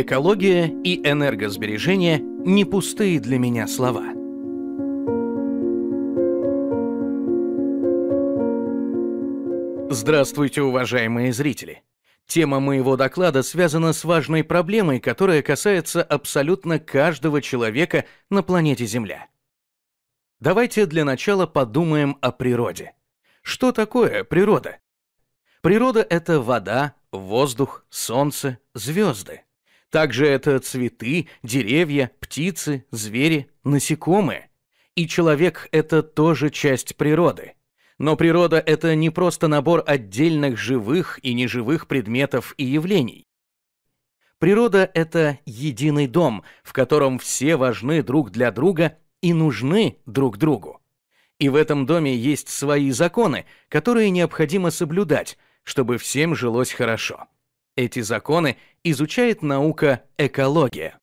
Экология и энергосбережение – не пустые для меня слова. Здравствуйте, уважаемые зрители! Тема моего доклада связана с важной проблемой, которая касается абсолютно каждого человека на планете Земля. Давайте для начала подумаем о природе. Что такое природа? Природа — это вода, воздух, солнце, звезды. Также это цветы, деревья, птицы, звери, насекомые. И человек – это тоже часть природы. Но природа – это не просто набор отдельных живых и неживых предметов и явлений. Природа – это единый дом, в котором все важны друг для друга и нужны друг другу. И в этом доме есть свои законы, которые необходимо соблюдать, чтобы всем жилось хорошо. Эти законы изучает наука экология.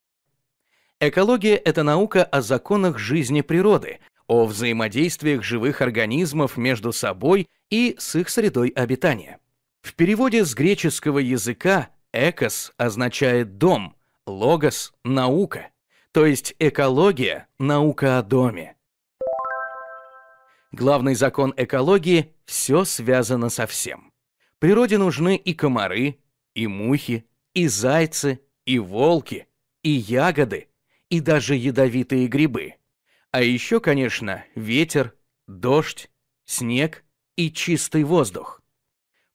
Экология – это наука о законах жизни природы, о взаимодействиях живых организмов между собой и с их средой обитания. В переводе с греческого языка «экос» означает «дом», «логос» — «наука», то есть экология — наука о доме. Главный закон экологии — все связано со всем. Природе нужны и комары, и мухи, и зайцы, и волки, и ягоды, и даже ядовитые грибы. А еще, конечно, ветер, дождь, снег и чистый воздух.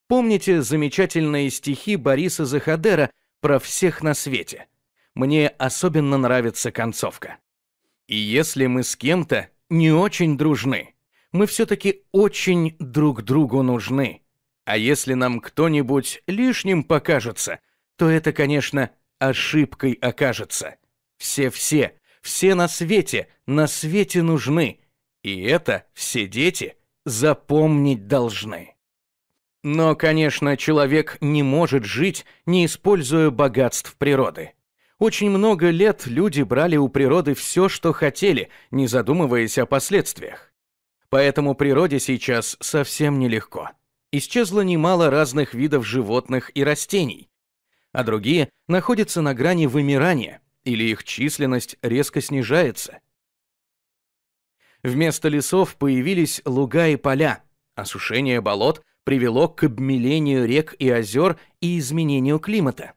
Помните замечательные стихи Бориса Захадера про всех на свете? Мне особенно нравится концовка. И если мы с кем-то не очень дружны, мы все-таки очень друг другу нужны. А если нам кто-нибудь лишним покажется, то это, конечно, ошибкой окажется. Все-все, все на свете, на свете нужны. И это все дети запомнить должны. Но, конечно, человек не может жить, не используя богатств природы. Очень много лет люди брали у природы все, что хотели, не задумываясь о последствиях. Поэтому природе сейчас совсем нелегко исчезло немало разных видов животных и растений, а другие находятся на грани вымирания или их численность резко снижается. Вместо лесов появились луга и поля. Осушение болот привело к обмелению рек и озер и изменению климата.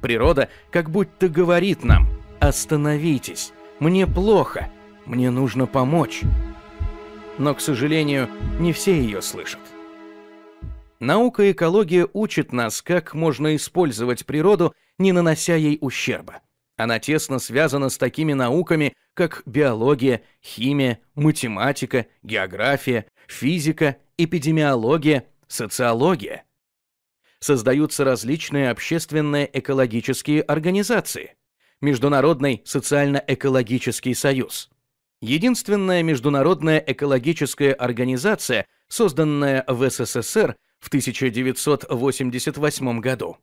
Природа как будто говорит нам «Остановитесь, мне плохо, мне нужно помочь». Но, к сожалению, не все ее слышат. Наука и экология учит нас, как можно использовать природу, не нанося ей ущерба. Она тесно связана с такими науками, как биология, химия, математика, география, физика, эпидемиология, социология. Создаются различные общественные экологические организации. Международный социально-экологический союз. Единственная международная экологическая организация, созданная в СССР – в 1988 году.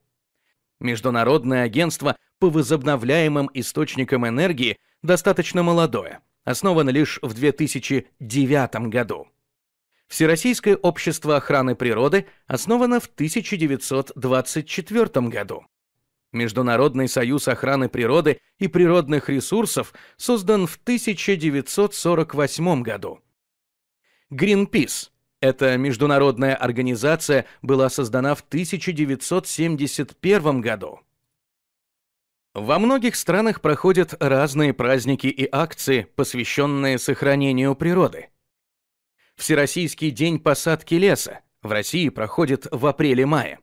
Международное агентство по возобновляемым источникам энергии достаточно молодое, основано лишь в 2009 году. Всероссийское общество охраны природы основано в 1924 году. Международный союз охраны природы и природных ресурсов создан в 1948 году. Greenpeace эта международная организация была создана в 1971 году. Во многих странах проходят разные праздники и акции, посвященные сохранению природы. Всероссийский день посадки леса в России проходит в апреле-мае.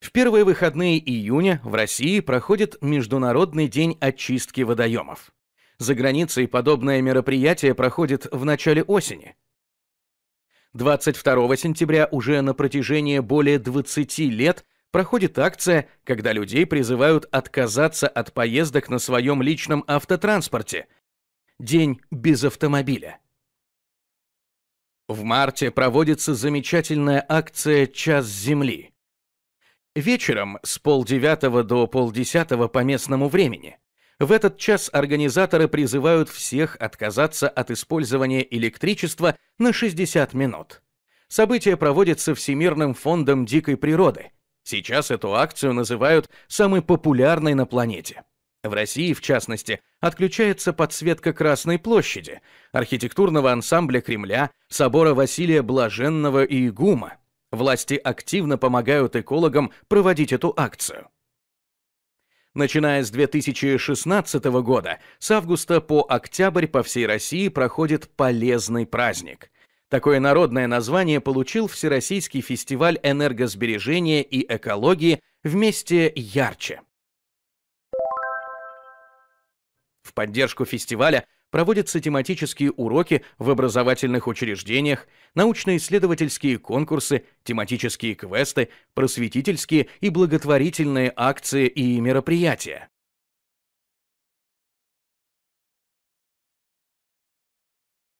В первые выходные июня в России проходит Международный день очистки водоемов. За границей подобное мероприятие проходит в начале осени – 22 сентября уже на протяжении более 20 лет проходит акция, когда людей призывают отказаться от поездок на своем личном автотранспорте. День без автомобиля. В марте проводится замечательная акция «Час земли». Вечером с полдевятого до полдесятого по местному времени – в этот час организаторы призывают всех отказаться от использования электричества на 60 минут. Событие проводится Всемирным фондом дикой природы. Сейчас эту акцию называют самой популярной на планете. В России, в частности, отключается подсветка Красной площади, архитектурного ансамбля Кремля, собора Василия Блаженного и Игума. Власти активно помогают экологам проводить эту акцию. Начиная с 2016 года, с августа по октябрь по всей России проходит полезный праздник. Такое народное название получил Всероссийский фестиваль энергосбережения и экологии «Вместе ярче». В поддержку фестиваля проводятся тематические уроки в образовательных учреждениях, научно-исследовательские конкурсы, тематические квесты, просветительские и благотворительные акции и мероприятия.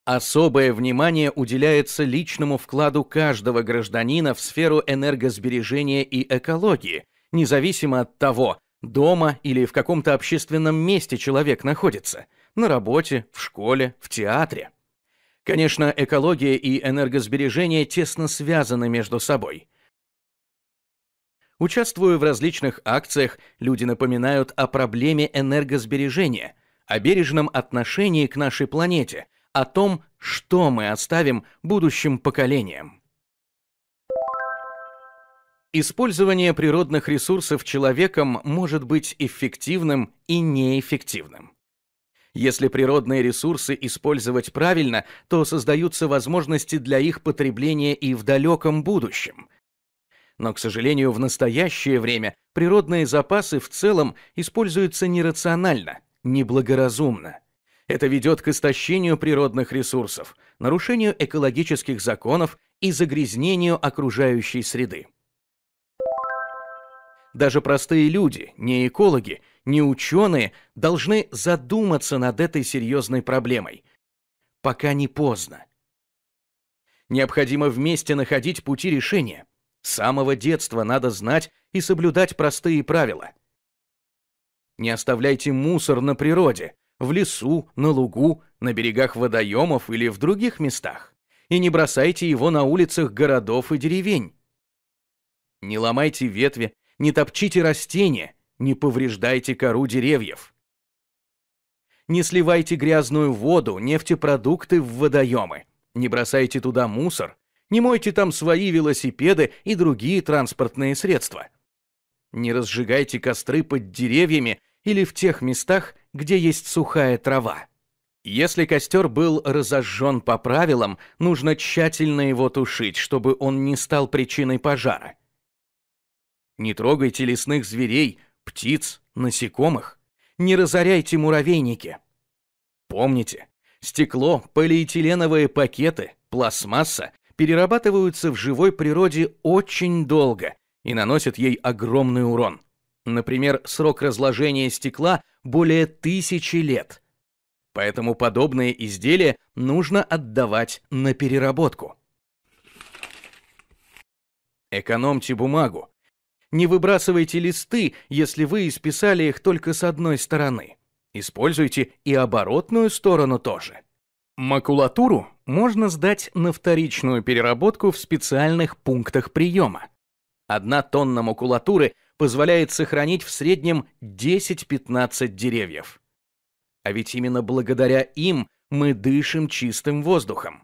Особое внимание уделяется личному вкладу каждого гражданина в сферу энергосбережения и экологии, независимо от того, дома или в каком-то общественном месте человек находится – на работе, в школе, в театре. Конечно, экология и энергосбережение тесно связаны между собой. Участвуя в различных акциях, люди напоминают о проблеме энергосбережения, о бережном отношении к нашей планете, о том, что мы оставим будущим поколениям. Использование природных ресурсов человеком может быть эффективным и неэффективным. Если природные ресурсы использовать правильно, то создаются возможности для их потребления и в далеком будущем. Но, к сожалению, в настоящее время природные запасы в целом используются нерационально, неблагоразумно. Это ведет к истощению природных ресурсов, нарушению экологических законов и загрязнению окружающей среды. Даже простые люди, не экологи, ни ученые должны задуматься над этой серьезной проблемой. Пока не поздно. Необходимо вместе находить пути решения. С самого детства надо знать и соблюдать простые правила. Не оставляйте мусор на природе, в лесу, на лугу, на берегах водоемов или в других местах. И не бросайте его на улицах городов и деревень. Не ломайте ветви, не топчите растения, не повреждайте кору деревьев. Не сливайте грязную воду, нефтепродукты в водоемы. Не бросайте туда мусор. Не мойте там свои велосипеды и другие транспортные средства. Не разжигайте костры под деревьями или в тех местах, где есть сухая трава. Если костер был разожжен по правилам, нужно тщательно его тушить, чтобы он не стал причиной пожара. Не трогайте лесных зверей, птиц, насекомых. Не разоряйте муравейники. Помните, стекло, полиэтиленовые пакеты, пластмасса перерабатываются в живой природе очень долго и наносят ей огромный урон. Например, срок разложения стекла более тысячи лет. Поэтому подобные изделия нужно отдавать на переработку. Экономьте бумагу. Не выбрасывайте листы, если вы исписали их только с одной стороны. Используйте и оборотную сторону тоже. Макулатуру можно сдать на вторичную переработку в специальных пунктах приема. Одна тонна макулатуры позволяет сохранить в среднем 10-15 деревьев. А ведь именно благодаря им мы дышим чистым воздухом.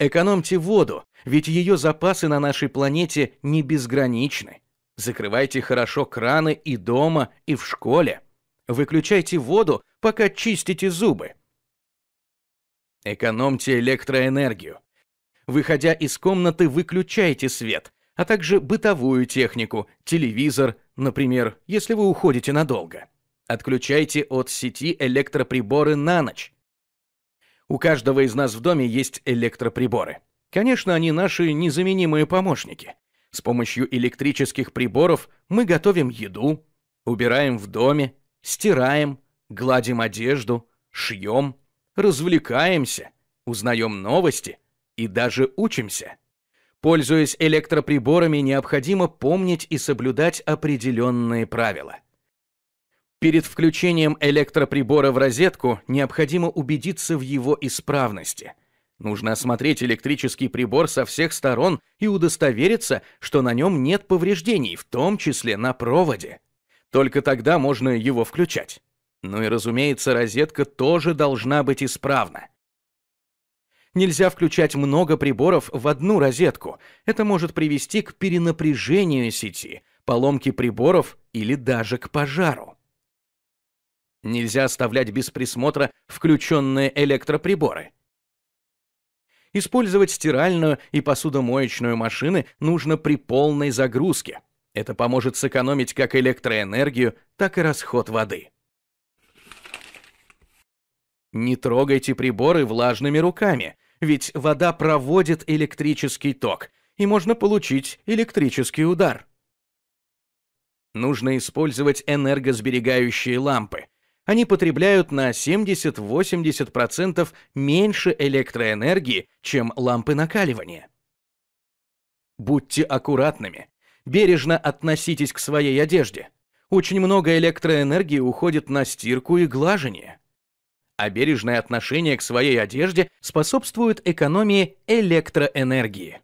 Экономьте воду, ведь ее запасы на нашей планете не безграничны. Закрывайте хорошо краны и дома, и в школе. Выключайте воду, пока чистите зубы. Экономьте электроэнергию. Выходя из комнаты, выключайте свет, а также бытовую технику, телевизор, например, если вы уходите надолго. Отключайте от сети электроприборы на ночь. У каждого из нас в доме есть электроприборы. Конечно, они наши незаменимые помощники. С помощью электрических приборов мы готовим еду, убираем в доме, стираем, гладим одежду, шьем, развлекаемся, узнаем новости и даже учимся. Пользуясь электроприборами, необходимо помнить и соблюдать определенные правила. Перед включением электроприбора в розетку необходимо убедиться в его исправности. Нужно осмотреть электрический прибор со всех сторон и удостовериться, что на нем нет повреждений, в том числе на проводе. Только тогда можно его включать. Ну и, разумеется, розетка тоже должна быть исправна. Нельзя включать много приборов в одну розетку. Это может привести к перенапряжению сети, поломке приборов или даже к пожару. Нельзя оставлять без присмотра включенные электроприборы. Использовать стиральную и посудомоечную машины нужно при полной загрузке. Это поможет сэкономить как электроэнергию, так и расход воды. Не трогайте приборы влажными руками, ведь вода проводит электрический ток, и можно получить электрический удар. Нужно использовать энергосберегающие лампы, они потребляют на 70-80% меньше электроэнергии, чем лампы накаливания. Будьте аккуратными. Бережно относитесь к своей одежде. Очень много электроэнергии уходит на стирку и глажение. А бережное отношение к своей одежде способствует экономии электроэнергии.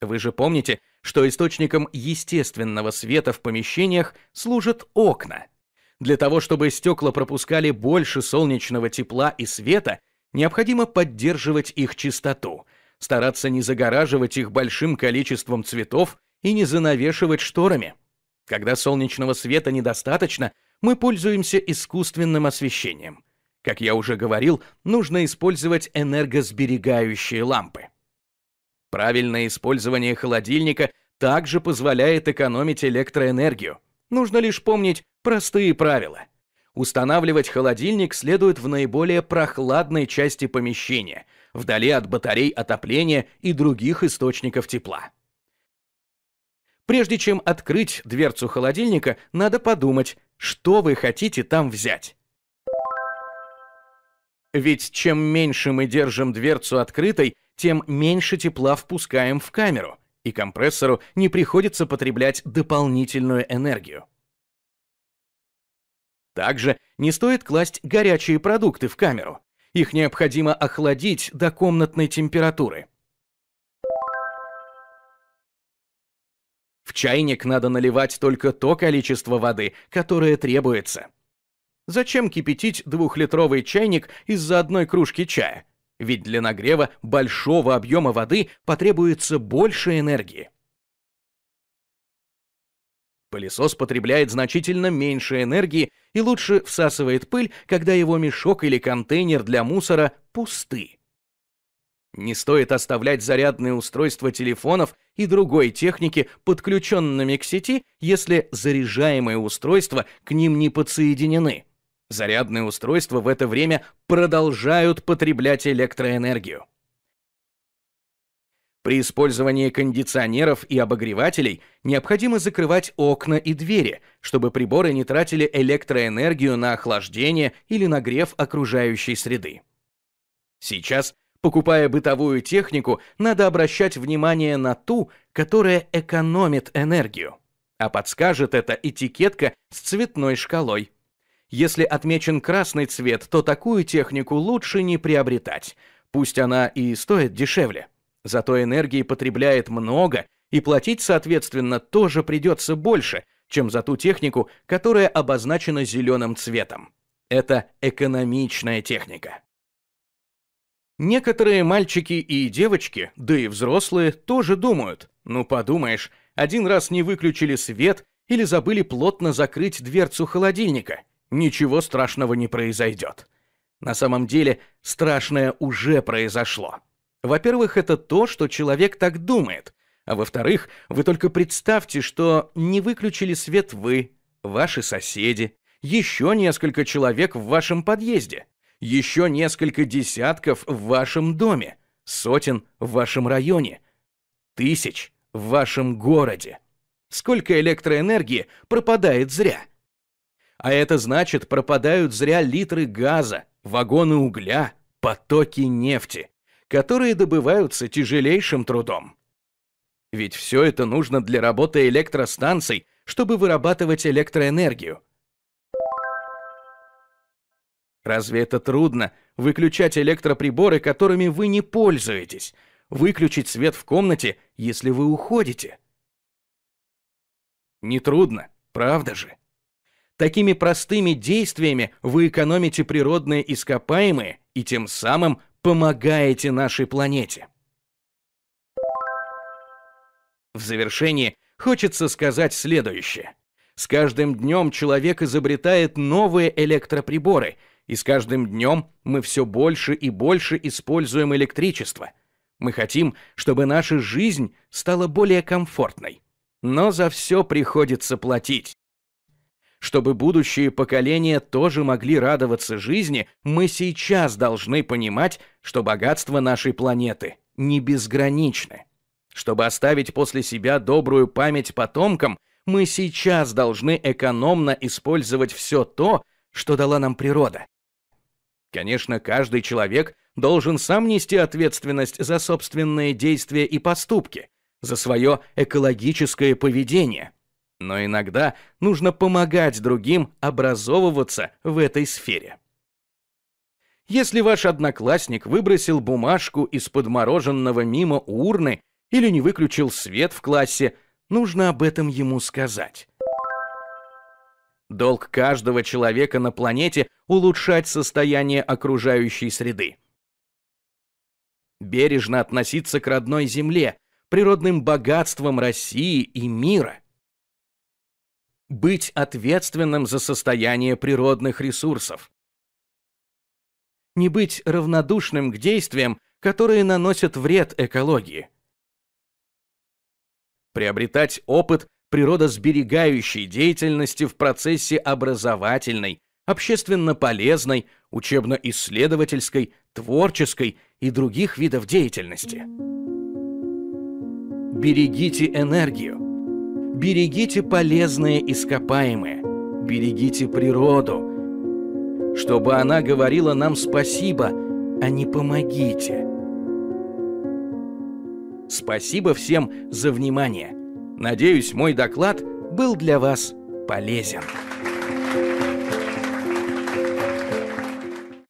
Вы же помните, что источником естественного света в помещениях служат окна – для того, чтобы стекла пропускали больше солнечного тепла и света, необходимо поддерживать их чистоту, стараться не загораживать их большим количеством цветов и не занавешивать шторами. Когда солнечного света недостаточно, мы пользуемся искусственным освещением. Как я уже говорил, нужно использовать энергосберегающие лампы. Правильное использование холодильника также позволяет экономить электроэнергию. Нужно лишь помнить, Простые правила. Устанавливать холодильник следует в наиболее прохладной части помещения, вдали от батарей отопления и других источников тепла. Прежде чем открыть дверцу холодильника, надо подумать, что вы хотите там взять. Ведь чем меньше мы держим дверцу открытой, тем меньше тепла впускаем в камеру, и компрессору не приходится потреблять дополнительную энергию. Также не стоит класть горячие продукты в камеру. Их необходимо охладить до комнатной температуры. В чайник надо наливать только то количество воды, которое требуется. Зачем кипятить двухлитровый чайник из-за одной кружки чая? Ведь для нагрева большого объема воды потребуется больше энергии. Пылесос потребляет значительно меньше энергии и лучше всасывает пыль, когда его мешок или контейнер для мусора пусты. Не стоит оставлять зарядные устройства телефонов и другой техники подключенными к сети, если заряжаемые устройства к ним не подсоединены. Зарядные устройства в это время продолжают потреблять электроэнергию. При использовании кондиционеров и обогревателей необходимо закрывать окна и двери, чтобы приборы не тратили электроэнергию на охлаждение или нагрев окружающей среды. Сейчас, покупая бытовую технику, надо обращать внимание на ту, которая экономит энергию. А подскажет это этикетка с цветной шкалой. Если отмечен красный цвет, то такую технику лучше не приобретать. Пусть она и стоит дешевле. Зато энергии потребляет много, и платить, соответственно, тоже придется больше, чем за ту технику, которая обозначена зеленым цветом. Это экономичная техника. Некоторые мальчики и девочки, да и взрослые, тоже думают. Ну подумаешь, один раз не выключили свет или забыли плотно закрыть дверцу холодильника. Ничего страшного не произойдет. На самом деле, страшное уже произошло. Во-первых, это то, что человек так думает. А во-вторых, вы только представьте, что не выключили свет вы, ваши соседи, еще несколько человек в вашем подъезде, еще несколько десятков в вашем доме, сотен в вашем районе, тысяч в вашем городе. Сколько электроэнергии пропадает зря? А это значит, пропадают зря литры газа, вагоны угля, потоки нефти которые добываются тяжелейшим трудом. Ведь все это нужно для работы электростанций, чтобы вырабатывать электроэнергию. Разве это трудно выключать электроприборы, которыми вы не пользуетесь, выключить свет в комнате, если вы уходите? Нетрудно, правда же? Такими простыми действиями вы экономите природные ископаемые и тем самым помогаете нашей планете. В завершении хочется сказать следующее. С каждым днем человек изобретает новые электроприборы, и с каждым днем мы все больше и больше используем электричество. Мы хотим, чтобы наша жизнь стала более комфортной. Но за все приходится платить. Чтобы будущие поколения тоже могли радоваться жизни, мы сейчас должны понимать, что богатство нашей планеты не безгранично. Чтобы оставить после себя добрую память потомкам, мы сейчас должны экономно использовать все то, что дала нам природа. Конечно, каждый человек должен сам нести ответственность за собственные действия и поступки, за свое экологическое поведение – но иногда нужно помогать другим образовываться в этой сфере. Если ваш одноклассник выбросил бумажку из-под мороженого мимо урны или не выключил свет в классе, нужно об этом ему сказать. Долг каждого человека на планете – улучшать состояние окружающей среды. Бережно относиться к родной земле, природным богатствам России и мира – быть ответственным за состояние природных ресурсов. Не быть равнодушным к действиям, которые наносят вред экологии. Приобретать опыт природосберегающей деятельности в процессе образовательной, общественно полезной, учебно-исследовательской, творческой и других видов деятельности. Берегите энергию берегите полезные ископаемые, берегите природу, чтобы она говорила нам спасибо, а не помогите. Спасибо всем за внимание. Надеюсь, мой доклад был для вас полезен.